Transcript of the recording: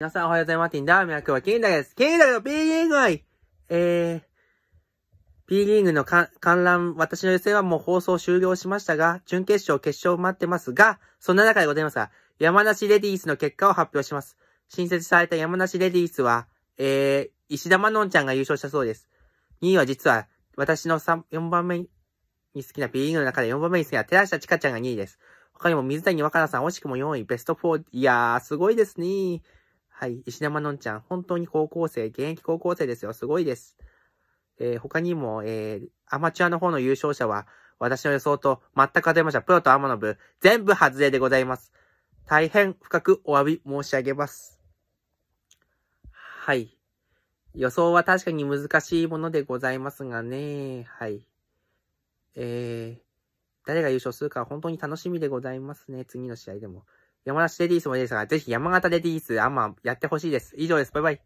皆さんおはようございます。ーティンダー。今日はケンダです。ケンダの B リーグ愛えー、B リーグの観覧、私の予選はもう放送終了しましたが、準決勝、決勝待ってますが、そんな中でございますが、山梨レディースの結果を発表します。新設された山梨レディースは、えー、石田真音ちゃんが優勝したそうです。2位は実は、私の3、4番目に好きな B リーグの中で4番目に好きな寺下千佳ちゃんが2位です。他にも水谷若菜さん惜しくも4位、ベスト4。いやー、すごいですねー。はい。石山のんちゃん、本当に高校生、現役高校生ですよ。すごいです。えー、他にも、えー、アマチュアの方の優勝者は、私の予想と全く当てました。プロとアマノブ、全部外れでございます。大変深くお詫び申し上げます。はい。予想は確かに難しいものでございますがね。はい。えー、誰が優勝するか本当に楽しみでございますね。次の試合でも。山梨レディースもいいですが、ぜひ山形レディース、あんまやってほしいです。以上です。バイバイ。